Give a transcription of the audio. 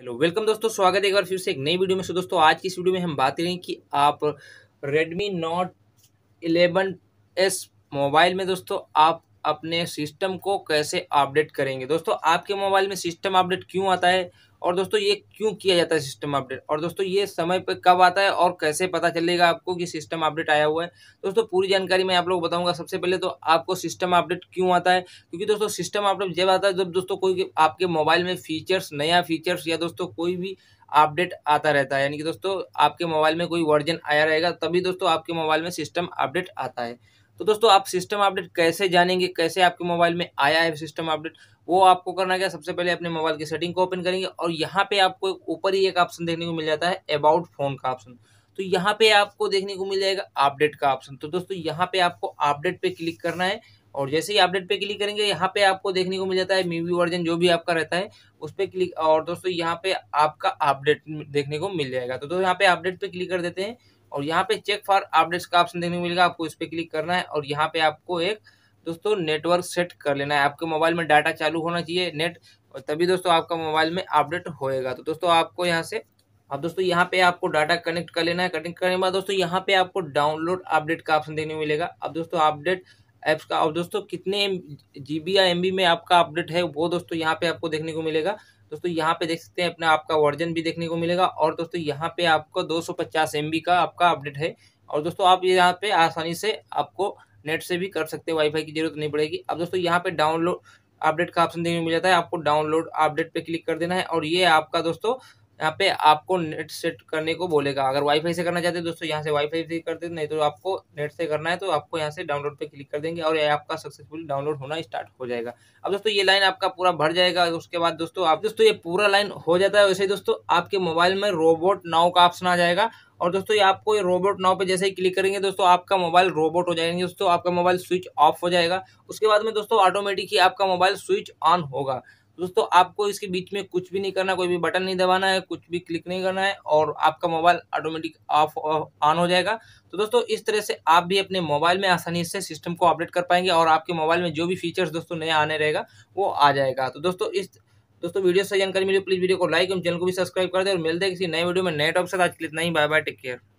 hello welcome दोस्तों स्वागत है एक बार फिर से एक नई वीडियो में सो दोस्तों आज की इस वीडियो में हम बात करेंगे कि आप रेडमी नोट 11s मोबाइल में दोस्तों आप अपने सिस्टम को कैसे अपडेट करेंगे दोस्तों आपके मोबाइल में सिस्टम अपडेट क्यों आता है और दोस्तों ये क्यों किया जाता है सिस्टम अपडेट और दोस्तों ये समय पर कब आता है और कैसे पता चलेगा आपको कि सिस्टम अपडेट आया हुआ है दोस्तों पूरी जानकारी मैं आप लोग बताऊंगा सबसे पहले तो आपको सिस्टम अपडेट क्यों आता है क्योंकि दोस्तों सिस्टम अपडेट जब आता है जब दोस्तों कोई आपके मोबाइल में फीचर्स नया फीचर्स या दोस्तों कोई भी अपडेट आता रहता है यानी कि दोस्तों आपके मोबाइल में कोई वर्जन आया रहेगा तभी दोस्तों आपके मोबाइल में सिस्टम अपडेट आता है तो दोस्तों आप सिस्टम अपडेट कैसे जानेंगे कैसे आपके मोबाइल में आया है सिस्टम अपडेट वो आपको करना क्या सबसे पहले अपने मोबाइल की सेटिंग को ओपन करेंगे और यहाँ पे आपको ऊपर ही एक ऑप्शन देखने को मिल जाता है अबाउट फोन का ऑप्शन तो यहाँ पे आपको देखने को मिल जाएगा अपडेट का ऑप्शन तो दोस्तों यहाँ पे आपको अपडेट पे क्लिक करना है और जैसे ही अपडेट पे क्लिक करेंगे यहाँ पे आपको देखने को मिल जाता है मीवी वर्जन जो भी आपका रहता है उस पर क्लिक और दोस्तों यहाँ पे आपका अपडेट देखने को मिल जाएगा तो दोस्तों यहाँ पे अपडेट पे क्लिक कर देते हैं और यहाँ पे चेक फॉर अपडेट्स का ऑप्शन देखने को मिलेगा आपको इस पर क्लिक करना है और यहाँ पे आपको एक दोस्तों नेटवर्क सेट कर लेना है आपके मोबाइल में डाटा चालू होना चाहिए नेट और तभी दोस्तों आपका मोबाइल में अपडेट होएगा तो दोस्तों आपको यहाँ से अब दोस्तों यहाँ पे आपको डाटा कनेक्ट कर लेना है कनेक्ट करने के बाद दोस्तों यहाँ पे आपको डाउनलोड अपडेट का ऑप्शन देखने को मिलेगा अब दोस्तों अपडेट ऐप्स का और दोस्तों कितने जी बी या एम में आपका अपडेट है वो दोस्तों यहाँ पे आपको देखने को मिलेगा दोस्तों यहाँ पे देख सकते हैं अपना आपका वर्जन भी देखने को मिलेगा और दोस्तों यहाँ पे आपको 250 एमबी का आपका अपडेट है और दोस्तों आप ये यहाँ पे आसानी से आपको नेट से भी कर सकते हैं वाईफाई की जरूरत नहीं पड़ेगी अब दोस्तों यहाँ पे डाउनलोड अपडेट का ऑप्शन देखने को मिल जाता है आपको डाउनलोड अपडेट पे क्लिक कर देना है और ये आपका दोस्तों यहाँ पे आपको नेट सेट करने को बोलेगा अगर वाईफाई से करना चाहते हैं दोस्तों यहाँ से वाईफाई से कर देते नहीं तो आपको नेट से करना है तो आपको यहाँ से डाउनलोड पे क्लिक कर देंगे और ये आपका सक्सेसफुली डाउनलोड होना स्टार्ट हो जाएगा अब दोस्तों ये लाइन आपका पूरा भर जाएगा उसके बाद दोस्तों आप दोस्तों ये पूरा लाइन हो जाता है वैसे ही दोस्तों आपके मोबाइल में रोबोट नाव का ऑप्शन आ जाएगा और दोस्तों ये आपको ये रोबोट नाव पे जैसे ही क्लिक करेंगे दोस्तों आपका मोबाइल रोबोट हो जाएंगे दोस्तों आपका मोबाइल स्विच ऑफ हो जाएगा उसके बाद में दोस्तों ऑटोमेटिक ही आपका मोबाइल स्विच ऑन होगा दोस्तों आपको इसके बीच में कुछ भी नहीं करना कोई भी बटन नहीं दबाना है कुछ भी क्लिक नहीं करना है और आपका मोबाइल ऑटोमेटिक ऑफ ऑन हो जाएगा तो दोस्तों इस तरह से आप भी अपने मोबाइल में आसानी से सिस्टम को अपडेट कर पाएंगे और आपके मोबाइल में जो भी फीचर्स दोस्तों नया आने रहेगा वो आ जाएगा तो दोस्तों इस दोस्तों वीडियो से जानकारी मिली प्लीज़ वीडियो को लाइक एवं चैनल को भी सब्सक्राइब कर दे और मिलते हैं किसी नए वीडियो में नए टॉप से आज के लिए ही बाय बाय टेक केयर